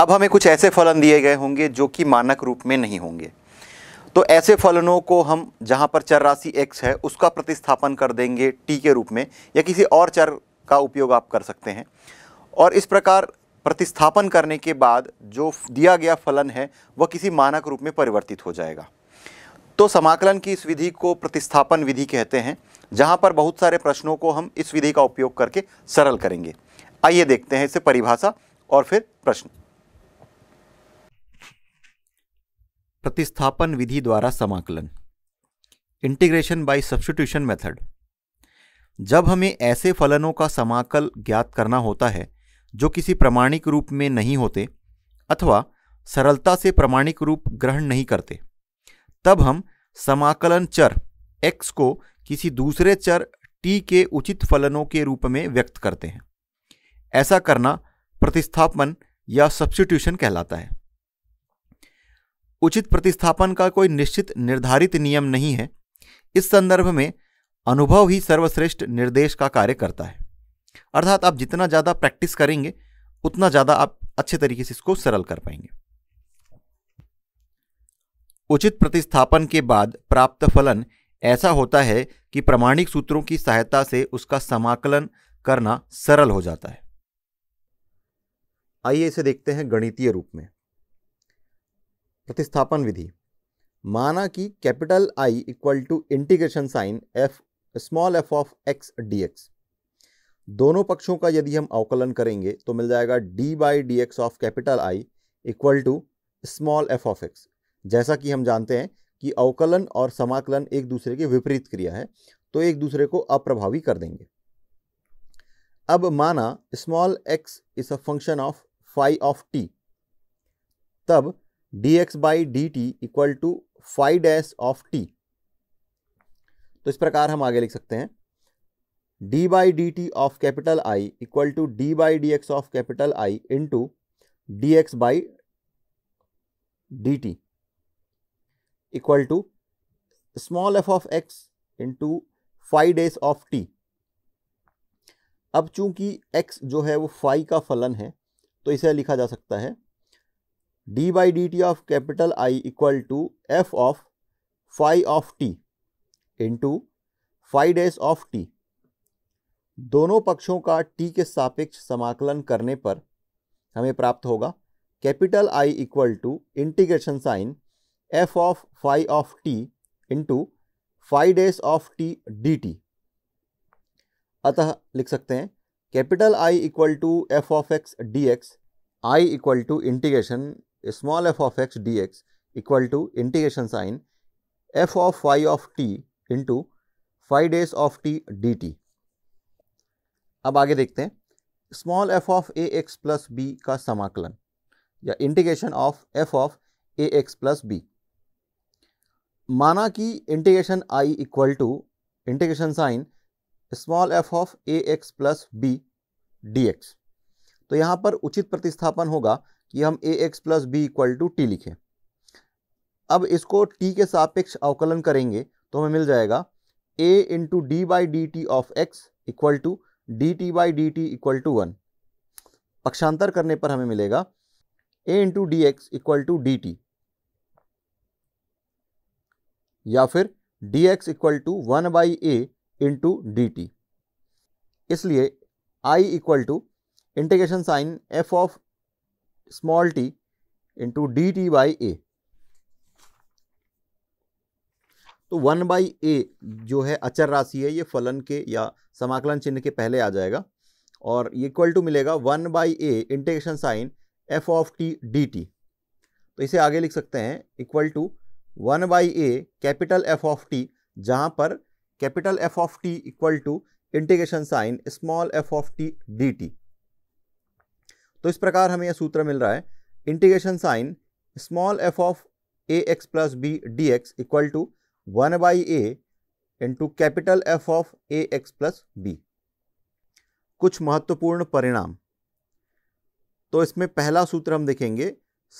अब हमें कुछ ऐसे फलन दिए गए होंगे जो कि मानक रूप में नहीं होंगे तो ऐसे फलनों को हम जहाँ पर चर राशि एक्स है उसका प्रतिस्थापन कर देंगे टी के रूप में या किसी और चर का उपयोग आप कर सकते हैं और इस प्रकार प्रतिस्थापन करने के बाद जो दिया गया फलन है वह किसी मानक रूप में परिवर्तित हो जाएगा तो समाकलन की इस विधि को प्रतिस्थापन विधि कहते हैं जहाँ पर बहुत सारे प्रश्नों को हम इस विधि का उपयोग करके सरल करेंगे आइए देखते हैं इसे परिभाषा और फिर प्रश्न प्रतिस्थापन विधि द्वारा समाकलन इंटीग्रेशन बाय सब्सटीट्यूशन मेथड जब हमें ऐसे फलनों का समाकल ज्ञात करना होता है जो किसी प्रमाणिक रूप में नहीं होते अथवा सरलता से प्रमाणिक रूप ग्रहण नहीं करते तब हम समाकलन चर x को किसी दूसरे चर t के उचित फलनों के रूप में व्यक्त करते हैं ऐसा करना प्रतिस्थापन या सब्सटीट्यूशन कहलाता है उचित प्रतिस्थापन का कोई निश्चित निर्धारित नियम नहीं है इस संदर्भ में अनुभव ही सर्वश्रेष्ठ निर्देश का कार्य करता है अर्थात आप जितना ज़्यादा प्रैक्टिस करेंगे उतना ज़्यादा आप अच्छे तरीके से इसको सरल कर पाएंगे उचित प्रतिस्थापन के बाद प्राप्त फलन ऐसा होता है कि प्रमाणिक सूत्रों की सहायता से उसका समाकलन करना सरल हो जाता है आइए इसे देखते हैं गणितीय रूप में प्रतिस्थापन विधि माना कि capital I equal to integration sign F small F of X D X दोनों पक्षों का यदि हम अवकलन करेंगे तो मिल जाएगा D by D x of capital I equal to small F of X जैसा कि हम जानते हैं कि अवकलन और समाकलन एक दूसरे के विपरीत क्रिया है तो एक दूसरे को अप्रभावी कर देंगे अब माना small X is a function of phi of T तब X by D T equal to phi dash of T तो इस प्रकार हम आगे लिख सकते हैं D by D T of capital I equal to D by D x of capital I into D X by D T equal to small F of X into phi dash of T अब चूंकि x जो है वो five का फलन है तो इसे लिखा जा सकता है D by dt of capital I equal to f of of of t into phi dash of T दोनों पक्षों का टी के सापेक्ष समाकलन करने पर हमें प्राप्त होगा capital I equal to integration sign F of phi of T into phi dash of D T अतः लिख सकते हैं capital I equal to F of X D X I equal to integration small f of x dx equal to integration sign f of phi of t into phi days of t dt. अब आगे देखते हैं small F of A x plus B का समाकलन या integration of F of A x plus B माना कि integration I equal to integration sign small F of A x plus B D X तो यहाँ पर उचित प्रतिस्थापन होगा कि हम A x plus B equal to T लिखें अब इसको टी के सापेक्ष अवकलन करेंगे तो हमें मिल जाएगा a into d by D T of x equal to d t by D T equal to one पक्षांतर करने पर हमें मिलेगा a into d x equal to d t या फिर d x equal to one by a into d t इसलिए I equal to integration sign F of small t into dt by a तो one by a जो है अचर राशि है ये फलन के या समाकलन चिन्ह के पहले आ जाएगा और इक्वल टू मिलेगा one by a integration sign F of t d t तो इसे आगे लिख सकते हैं equal to one by a capital F of t जहाँ पर capital F of t equal to integration sign small F of t d t तो इस प्रकार हमें यह सूत्र मिल रहा है integration sign small F of A x plus B D x equal to one by a into capital F of A x plus b कुछ महत्वपूर्ण परिणाम तो इसमें पहला सूत्र हम देखेंगे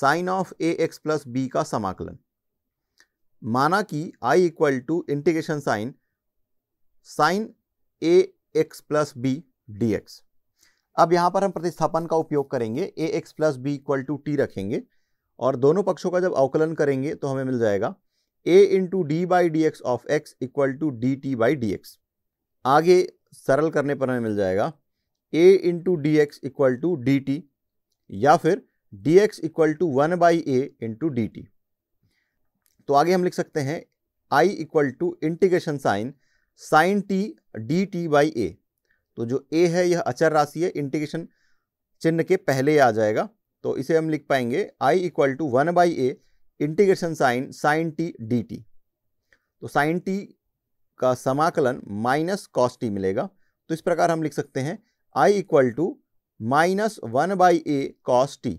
sine of A x plus B का समाकलन माना कि I equal to integration sign sine a x plus B D x अब यहाँ पर हम प्रतिस्थापन का उपयोग करेंगे a x plus B equal to t रखेंगे और दोनों पक्षों का जब अवकलन करेंगे तो हमें मिल जाएगा a into d by D x of x equal to d t by D x आगे सरल करने पर हमें मिल जाएगा a into d x equal to d t या फिर d x equal to one by a into d t तो आगे हम लिख सकते हैं I equal to integration sign sine t d t by a तो जो ए है यह अचर राशि है इंटीग्रेशन चिन्ह के पहले आ जाएगा तो इसे हम लिख पाएंगे I equal to one by a integration sign sine t d t तो साइन टी का समाकलन माइनस कॉस टी मिलेगा तो इस प्रकार हम लिख सकते हैं I equal to minus one by a cos t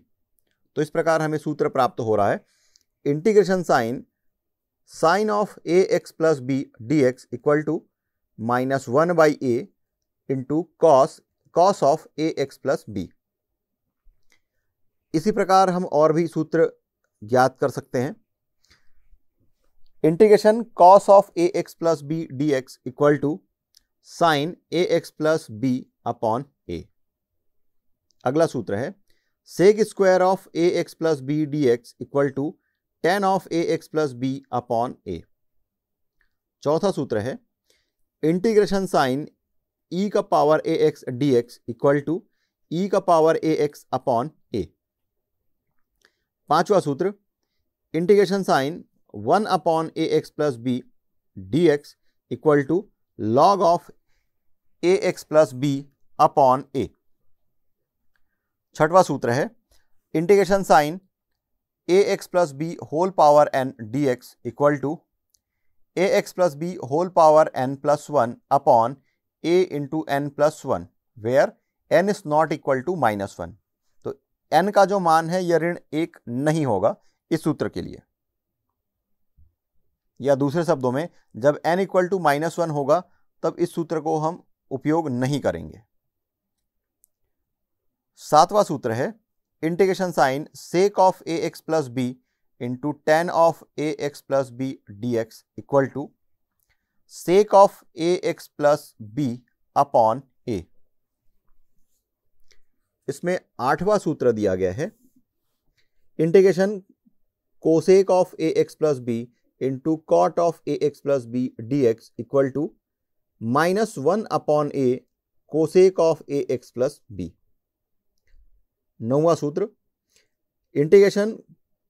तो इस प्रकार हमें सूत्र प्राप्त हो रहा है integration sign sine of A x plus B D x equal to minus one by a into cos cos of A x plus b इसी प्रकार हम और भी सूत्र ज्ञात कर सकते हैं integration cos of A x plus B D x equal to sine a x plus b upon a अगला सूत्र है sec square of A x plus B D x equal to tan of A x plus b upon a चौथा सूत्र है integration sign e का power a x D x equal to e का power a x upon a पांचवा सूत्र integration sign one upon a x plus B D x equal to log of A x plus b upon a छठवा सूत्र है integration sign a x plus b whole power n d x equal to a x plus b whole power n plus one upon a into n plus one where n is not equal to minus one तो n का जो मान है यह ऋण एक नहीं होगा इस सूत्र के लिए या दूसरे शब्दों में जब n equal to minus one होगा तब इस सूत्र को हम उपयोग नहीं करेंगे सातवां सूत्र है integration sign sec of A x plus b into tan of A x plus B D x equal to sec of A x plus b upon a इसमें आठवां सूत्र दिया गया है integration cosec of A x plus b into cot of A x plus B D x equal to minus one upon a cosec of A x plus b नौवा सूत्र integration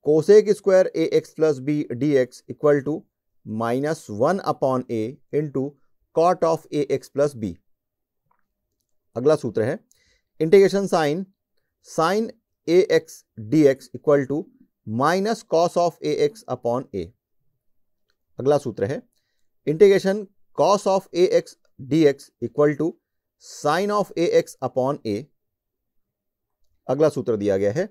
cosec square a x plus B D x equal to minus one upon a into cot of A x plus b अगला सूत्र है integration sign sine a x D x equal to minus cos of A x upon a अगला सूत्र है integration cos of A x D x equal to sine of A x upon a अगला सूत्र दिया गया है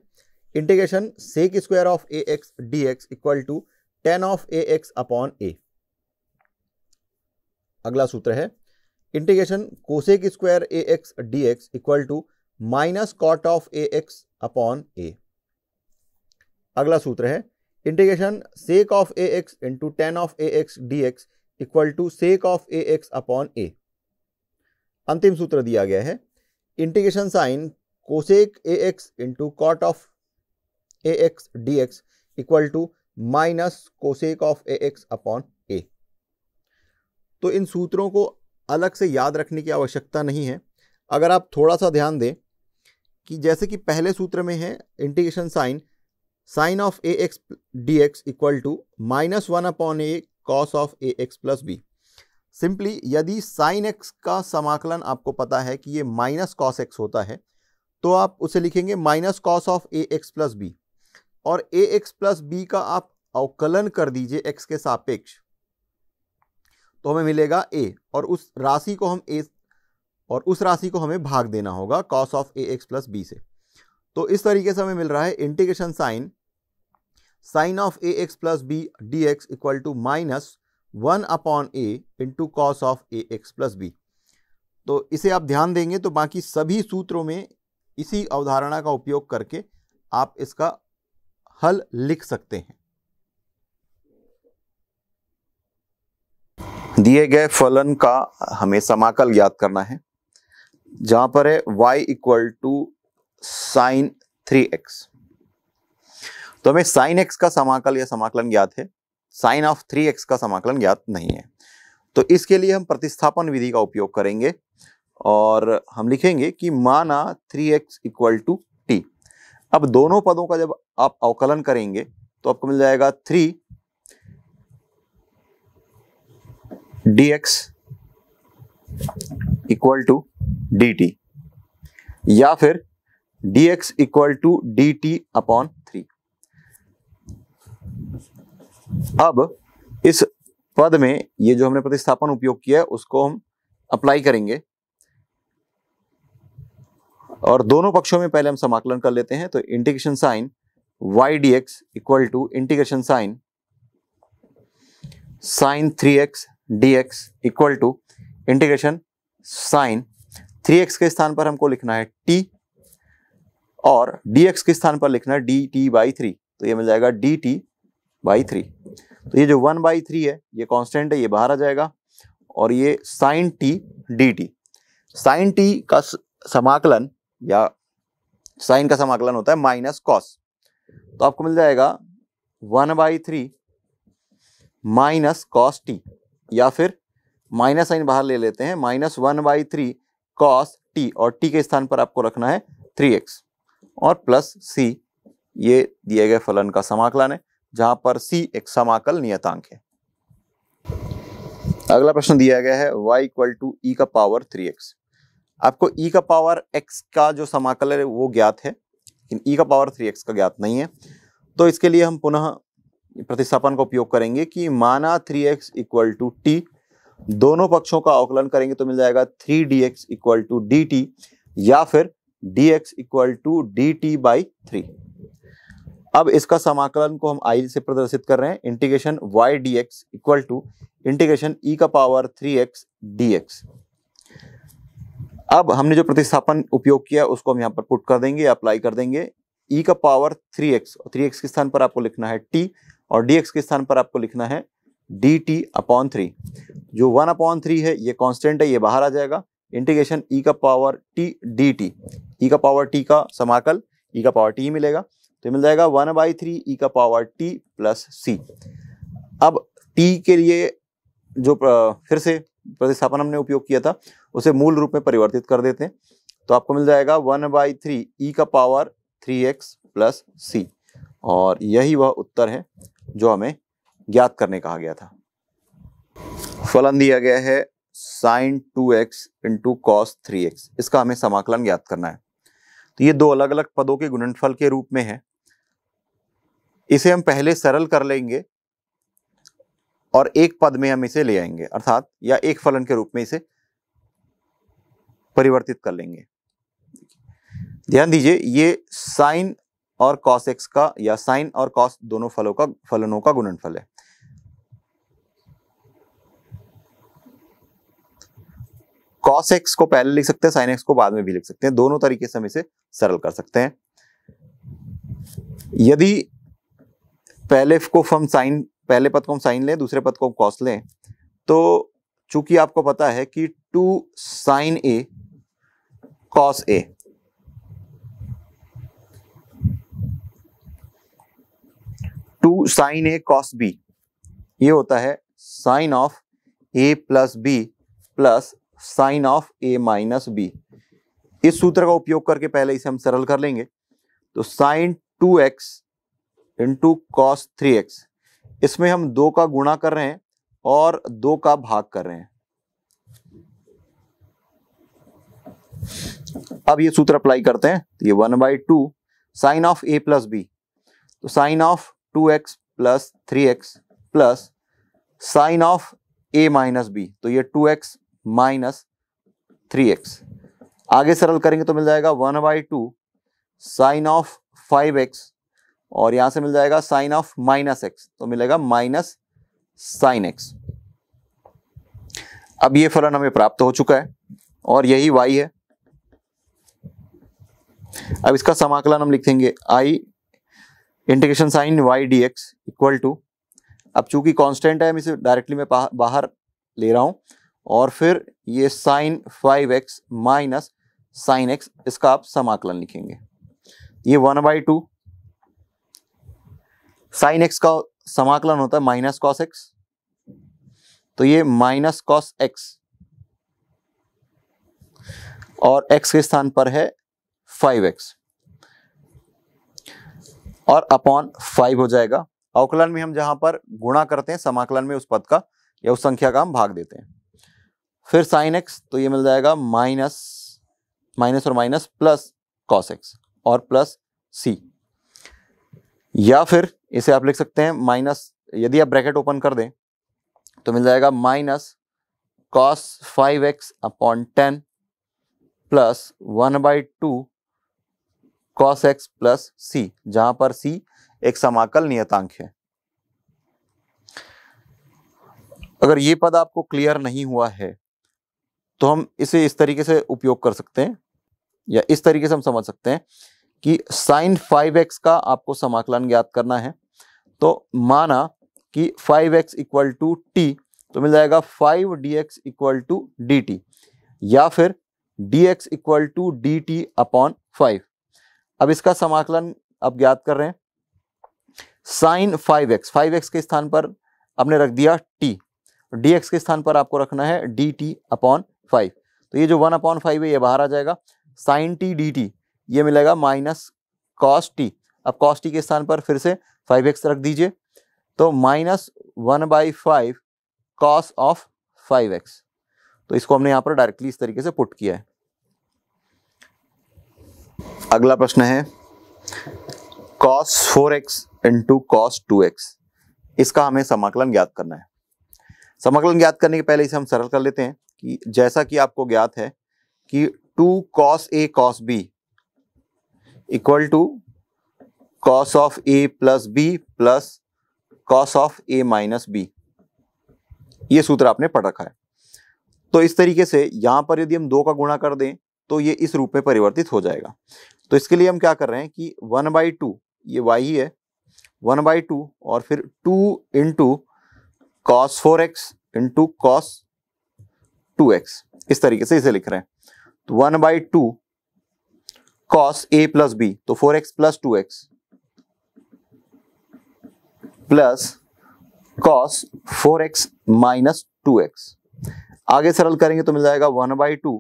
integration sec square of A x D x equal to tan of A x upon a अगला सूत्र है integration cosec square a x D x equal to minus cot of A x upon a अगला सूत्र है integration sec of A x into tan of A x D x equal to sec of A x upon a अंतिम सूत्र दिया गया है integration sign cosec a x into cot of A x D x equal to minus cosec of A x upon a तो इन सूत्रों को अलग से याद रखने की आवश्यकता नहीं है अगर आप थोड़ा सा ध्यान दें कि जैसे कि पहले सूत्र में है integration sign sine of A x D x equal to minus one upon a cos of A x plus b simply यदि साइन एक्स का समाकलन आपको पता है कि ये माइनस कॉस एक्स होता है तो आप उसे लिखेंगे minus cos of A x plus b और ए एक्स प्लस बी का आप अवकलन कर दीजिए एक्स के सापेक्ष तो हमें मिलेगा ए और उस राशि को हम ए और उस राशि को हमें भाग देना होगा cos of A x plus b से तो इस तरीके से हमें मिल रहा है integration sign sine of A x plus B D x equal to minus one upon a into cos of A x plus b तो इसे आप ध्यान देंगे तो बाकी सभी सूत्रों में इसी अवधारणा का उपयोग करके आप इसका हल लिख सकते हैं दिए गए फलन का हमें समाकल ज्ञात करना है जहां पर है y equal to sine three x तो हमें साइन एक्स का समाकल या समाकलन ज्ञात है साइन ऑफ थ्री एक्स का समाकलन ज्ञात नहीं है तो इसके लिए हम प्रतिस्थापन विधि का उपयोग करेंगे और हम लिखेंगे कि माना थ्री एक्स इक्वल टू अब दोनों पदों का जब आप अवकलन करेंगे तो आपको मिल जाएगा three d x equal to d t या फिर d x equal to d t upon three अब इस पद में ये जो हमने प्रतिस्थापन उपयोग किया है उसको हम अप्लाई करेंगे और दोनों पक्षों में पहले हम समाकलन कर लेते हैं तो integration sign y d x equal to integration sign sine three x D x equal to integration sign three x के स्थान पर हमको लिखना है टी और डी एक्स के स्थान पर लिखना है डी टी बाई थ्री तो ये मिल जाएगा डी टी बाई थ्री तो ये जो वन बाई थ्री है ये कांस्टेंट है ये बाहर आ जाएगा और ये sine t d t sine t का समाकलन या साइन का समाकलन होता है माइनस कॉस तो आपको मिल जाएगा one by three minus cos t या फिर माइनस साइन बाहर ले लेते हैं minus one by three cos t और टी के स्थान पर आपको रखना है थ्री एक्स और प्लस सी ये दिए गए फलन का समाकलन है जहां पर सी एक समाकल नियतांक है अगला प्रश्न दिया गया है y equal to e e का पावर थ्री एक्स आपको ई e का पावर एक्स का जो समाकल है वो ज्ञात है लेकिन ई e का पावर थ्री एक्स का ज्ञात नहीं है तो इसके लिए हम पुनः प्रतिस्थापन का उपयोग करेंगे कि माना three x equal to t दोनों पक्षों का अवकलन करेंगे तो मिल जाएगा three d x equal to d t या फिर d x equal to d t by three अब इसका समाकलन को हम आई से प्रदर्शित कर रहे हैं integration y d x equal to integration e का power three x D x अब हमने जो प्रतिस्थापन उपयोग किया उसको हम यहाँ पर पुट कर देंगे अप्लाई कर देंगे ई e का पावर थ्री एक्स और थ्री एक्स के स्थान पर आपको लिखना है टी और डी एक्स के स्थान पर आपको लिखना है डी टी अपॉन थ्री जो वन अपॉन थ्री है ये कांस्टेंट है ये बाहर आ जाएगा इंटीग्रेशन ई e का power t d t e का पावर टी का समाकल ई e का पावर टी मिलेगा तो मिल जाएगा वन बाई थ्री ई का पावर टी प्लस सी अब टी के लिए जो फिर से प्रतिस्थापन हमने उपयोग किया था उसे मूल रूप में परिवर्तित कर देते हैं तो आपको मिल जाएगा वन बाई थ्री ई का power three x plus c और यही वह उत्तर है जो हमें ज्ञात करने कहा गया था फलन दिया गया है sine two x into cos three x इसका हमें समाकलन ज्ञात करना है तो ये दो अलग अलग पदों के गुणनफल के रूप में है इसे हम पहले सरल कर लेंगे और एक पद में हम इसे ले आएंगे अर्थात या एक फलन के रूप में इसे परिवर्तित कर लेंगे ध्यान दीजिए ये साइन और कॉस एक्स का या साइन और कॉस दोनों फलों का फलनों का गुणनफल है कॉस एक्स को पहले लिख सकते हैं साइन एक्स को बाद में भी लिख सकते हैं दोनों तरीके से हम इसे सरल कर सकते हैं यदि पहले को हम साइन पहले पद को हम साइन लें दूसरे पद को हम कॉस लें तो चूंकि आपको पता है कि two sine a cos a two sine a cos b ये होता है sine of a plus b plus sine of a minus b इस सूत्र का उपयोग करके पहले इसे हम सरल कर लेंगे तो sine two x into cos three x इसमें हम दो का गुणा कर रहे हैं और दो का भाग कर रहे हैं अब ये सूत्र अप्लाई करते हैं तो ये one by two sine of a plus b तो sine of two x plus three x plus sine of a minus b तो ये two x minus three x आगे सरल करेंगे तो मिल जाएगा one by two sine of five x और यहां से मिल जाएगा साइन ऑफ माइनस एक्स तो मिलेगा माइनस साइन एक्स अब ये फलन हमें प्राप्त हो चुका है और यही वाई है अब इसका समाकलन हम लिखेंगे I integration sign y d x equal to अब चूंकि कांस्टेंट है इसे डायरेक्टली मैं बाहर ले रहा हूं और फिर ये sine five x minus sine x इसका आप समाकलन लिखेंगे ये one by two sine x का समाकलन होता है माइनस कॉस एक्स तो ये माइनस कॉस एक्स और एक्स के स्थान पर है फाइव एक्स और अपॉन फाइव हो जाएगा अवकलन में हम जहां पर गुणा करते हैं समाकलन में उस पद का या उस संख्या का हम भाग देते हैं फिर साइन एक्स तो ये मिल जाएगा माइनस माइनस और माइनस प्लस कॉस एक्स और प्लस सी या फिर इसे आप लिख सकते हैं माइनस यदि आप ब्रैकेट ओपन कर दें तो मिल जाएगा minus cos five x upon ten plus one by two cos x plus c जहां पर सी एक समाकल नियतांक है अगर ये पद आपको क्लियर नहीं हुआ है तो हम इसे इस तरीके से उपयोग कर सकते हैं या इस तरीके से हम समझ सकते हैं कि साइन फाइव एक्स का आपको समाकलन ज्ञात करना है तो माना कि five x equal to t तो मिल जाएगा five d x equal to d t या फिर d x equal to d t upon five अब इसका समाकलन अब ज्ञात कर रहे हैं sine five x five x के स्थान पर आपने रख दिया टी डी एक्स के स्थान पर आपको रखना है डी टी अपॉन फाइव तो ये जो वन अपॉन फाइव है ये बाहर आ जाएगा साइन टी डी टी ये मिलेगा माइनस कॉस टी अब कॉस टी के स्थान पर फिर से फाइव एक्स रख दीजिए तो minus one by five cos of five x तो इसको हमने यहाँ पर डायरेक्टली इस तरीके से पुट किया है अगला प्रश्न है cos four x into cos two x इसका हमें समाकलन ज्ञात करना है समाकलन ज्ञात करने के पहले इसे हम सरल कर लेते हैं कि जैसा कि आपको ज्ञात है कि two cos a cos b equal to cos of a plus b plus cos of a minus b ये सूत्र आपने पढ़ रखा है तो इस तरीके से यहां पर यदि हम दो का गुणा कर दें तो ये इस रूप में परिवर्तित हो जाएगा तो इसके लिए हम क्या कर रहे हैं कि वन बाई टू ये वाई ही है वन बाई टू और फिर two into cos four x into cos two x इस तरीके से इसे लिख रहे हैं तो one by two cos a plus b तो four x plus two x plus cos four x minus two x आगे सरल करेंगे तो मिल जाएगा one by two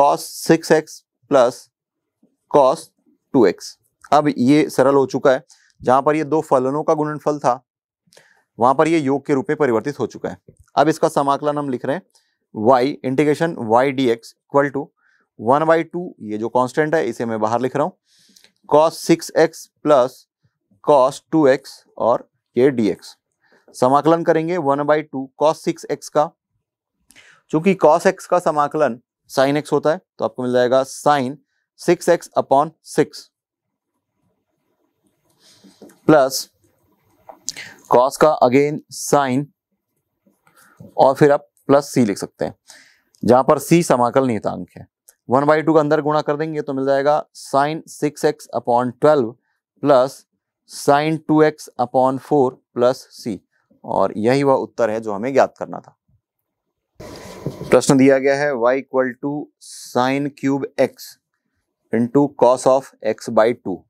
cos six x plus cos two x अब ये सरल हो चुका है जहां पर ये दो फलनों का गुणनफल था वहां पर ये योग के रूप में परिवर्तित हो चुका है अब इसका समाकलन हम लिख रहे हैं y integration y dx equal to one by two ये जो कांस्टेंट है इसे मैं बाहर लिख रहा हूँ cos six x plus cos two x और ये डी एक्स समाकलन करेंगे one by two cos six x का चूंकि कॉस एक्स का समाकलन साइन एक्स होता है तो आपको मिल जाएगा sine six x upon six plus cos का अगेन साइन और फिर आप प्लस सी लिख सकते हैं जहां पर सी समाकल निहितांक है वन बाई टू का अंदर गुणा कर देंगे तो मिल जाएगा sine six x upon twelve plus sine two x upon four plus c और यही वह उत्तर है जो हमें ज्ञात करना था प्रश्न दिया गया है y equal to sine cube x into cos of x by two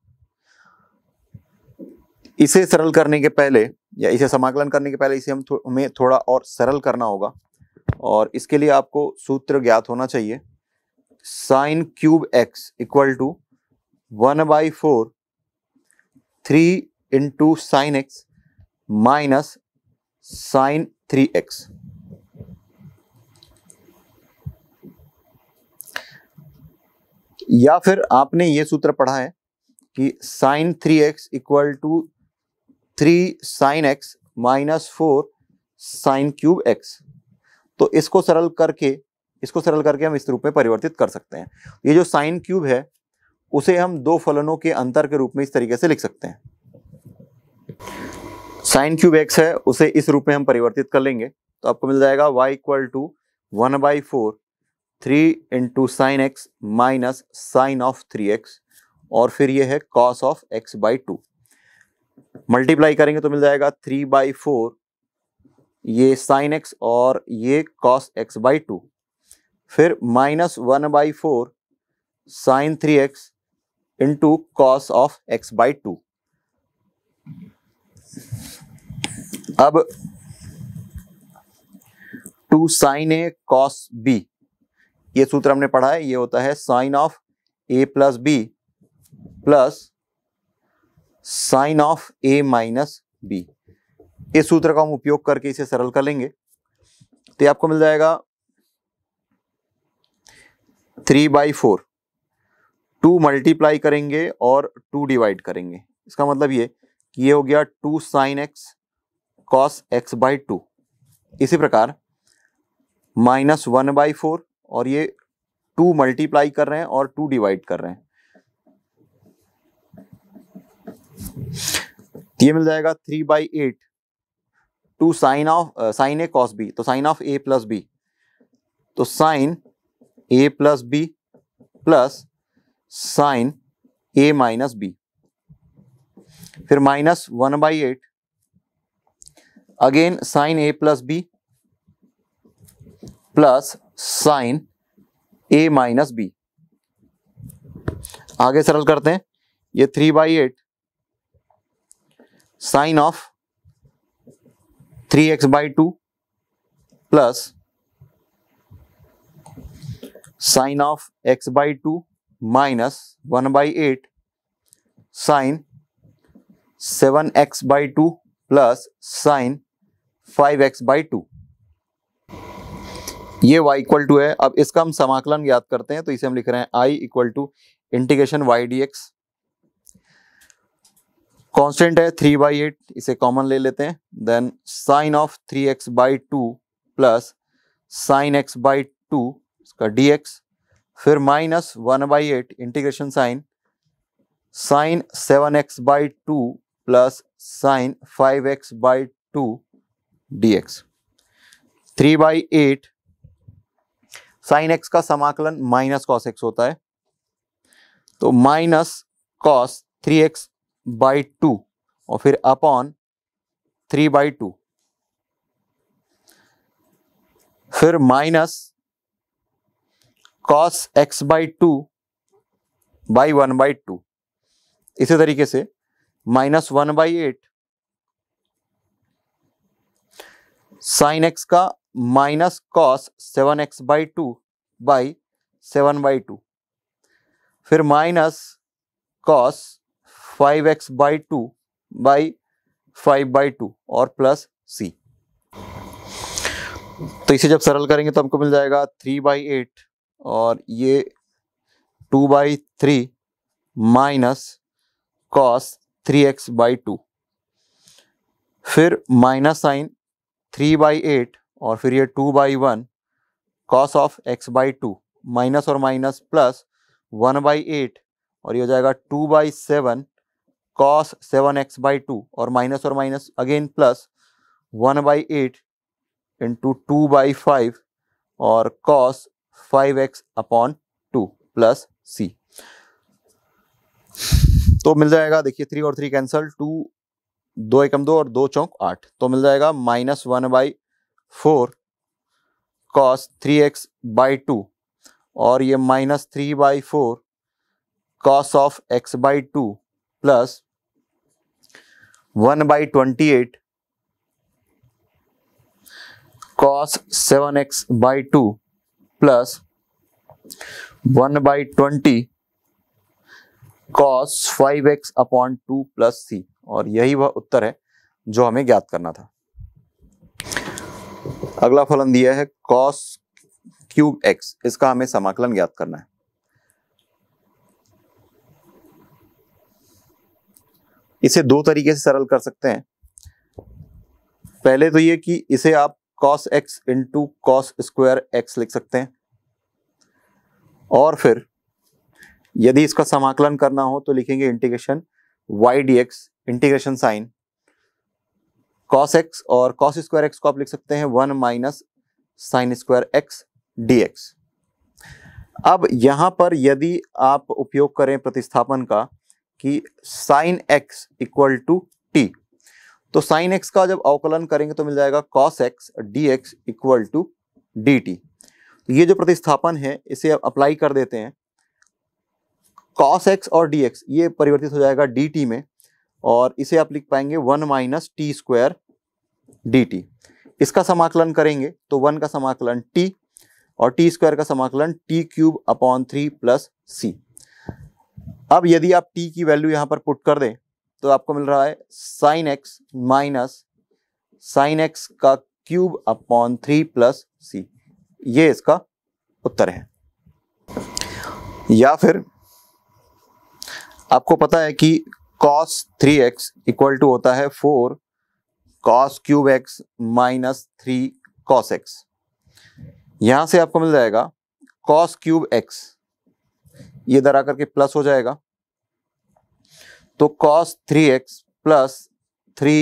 इसे सरल करने के पहले या इसे समाकलन करने के पहले इसे हम थो, हमें थोड़ा और सरल करना होगा और इसके लिए आपको सूत्र ज्ञात होना चाहिए sine cube x equal to one by four three into sine x minus sine three x या फिर आपने ये सूत्र पढ़ा है कि sine three x equal to three sine x minus four sine cube x तो इसको सरल करके इसको सरल करके हम इस रूप में परिवर्तित कर सकते हैं ये जो साइन क्यूब है उसे हम दो फलनों के अंतर के रूप में इस तरीके से लिख सकते हैं साइन क्यूब एक्स है उसे इस रूप में हम परिवर्तित कर लेंगे तो आपको मिल जाएगा y equal to one by four three into sine x minus sine of three x और फिर ये है cos of x by two multiply करेंगे तो मिल जाएगा थ्री बाई फोर ये साइन एक्स और ये कॉस एक्स बाई टू फिर minus one by four sine three x into cos of x by two अब two sine a cos b ये सूत्र हमने पढ़ा है ये होता है sine of a plus b plus sine of a minus b इस सूत्र का हम उपयोग करके इसे सरल कर लेंगे तो ये आपको मिल जाएगा three by four two multiply करेंगे और टू डिवाइड करेंगे इसका मतलब ये ये हो गया two sine x cos x by two इसी प्रकार माइनस वन बाई फोर और ये टू मल्टीप्लाई कर रहे हैं और टू डिवाइड कर रहे हैं ये मिल जाएगा three by eight two sine of sine a cos b तो sine of a plus b तो sine a plus b plus sine a minus b फिर minus one by eight again sine a plus b plus sine a minus b आगे सरल करते हैं ये three by eight sine of three x by two plus sine of x by two minus one by eight sign seven x by two plus sine five x by two ये y equal to है अब इसका हम समाकलन याद करते हैं तो इसे हम लिख रहे हैं i equal to integration y d x constant है थ्री बाई एट इसे कॉमन ले लेते हैं then sine of three x by two plus sine x by two इसका डी एक्स फिर minus one by eight integration sign sine seven x by two plus sine five x by two D x three by eight sine x का समाकलन minus cos x होता है तो minus cos three x by two और फिर upon three by two फिर minus cos x by two by one by two इसी तरीके से minus one by eight sine x का minus cos seven x by two by seven by two फिर minus cos five x by two by five by two और plus c तो इसे जब सरल करेंगे तो हमको मिल जाएगा थ्री बाई एट और ये two by three minus cos three x by two फिर minus sine three by eight और फिर ये two by one cos of x by two minus और minus plus one by eight और ये हो जाएगा two by seven cos seven x by two और माइनस और minus again plus one by eight into two by five और cos five x upon two plus c तो मिल जाएगा देखिए थ्री और थ्री कैंसल टू दो एकम दो और दो चौक आठ तो मिल जाएगा minus one by four cos three x by two और ये minus three by four cos of x by two plus one by twenty eight cos seven x by two plus one by twenty cos five x upon two plus c और यही वह उत्तर है जो हमें ज्ञात करना था अगला फलन दिया है कॉस क्यूब एक्स इसका हमें समाकलन ज्ञात करना है इसे दो तरीके से सरल कर सकते हैं पहले तो ये कि इसे आप cos x into cos square x लिख सकते हैं और फिर यदि इसका समाकलन करना हो तो लिखेंगे integration y d x integration sine cos x और कॉस स्क्वायर एक्स को आप लिख सकते हैं one minus sine square x D x अब यहां पर यदि आप उपयोग करें प्रतिस्थापन का कि sine x equal to t तो साइन एक्स का जब अवकलन करेंगे तो मिल जाएगा cos x D x equal to d t तो ये जो प्रतिस्थापन है इसे अप्लाई कर देते हैं कॉस एक्स और डी एक्स ये परिवर्तित हो जाएगा डी टी में और इसे आप लिख पाएंगे one minus t square d t इसका समाकलन करेंगे तो वन का समाकलन टी और टी स्क्वायर का समाकलन t cube upon three plus c अब यदि आप टी की वैल्यू यहाँ पर पुट कर दें तो आपको मिल रहा है sine x minus sine x का cube upon three plus c ये इसका उत्तर है या फिर आपको पता है कि cos three x equal to होता है four cos cube x minus three cos x यहां से आपको मिल जाएगा कॉस क्यूब एक्स ये इधर आकर के प्लस हो जाएगा तो cos 3x x plus three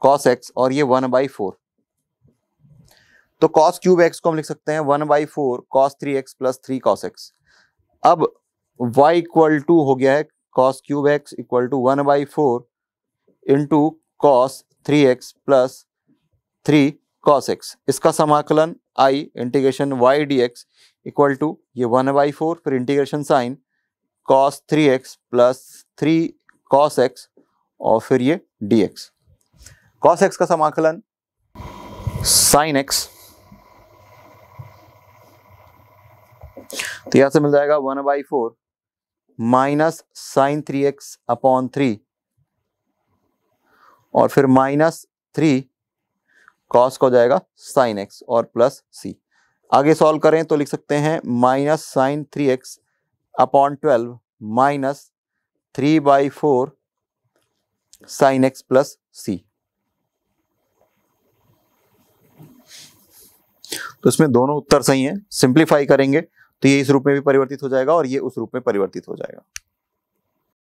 cos x और ये वन बाई फोर तो कॉस क्यूब एक्स को हम लिख सकते हैं one by four cos three x plus three cos x अब y इक्वल टू हो गया है cos cube x equal to one by four into cos three x plus three cos x इसका समाकलन i इंटीग्रेशन y dx इक्वल टू ये one by four फिर integration sine cos three x plus three cos x और फिर ये d x cos x का समाकलन साइन एक्स तो यहां से मिल जाएगा one by four minus sine three x upon three और फिर माइनस थ्री कॉस का हो जाएगा साइन एक्स और प्लस सी आगे सॉल्व करें तो लिख सकते हैं minus sine three x upon twelve minus three by four sine x plus c तो इसमें दोनों उत्तर सही हैं सिंप्लीफाई करेंगे तो ये इस रूप में भी परिवर्तित हो जाएगा और ये उस रूप में परिवर्तित हो जाएगा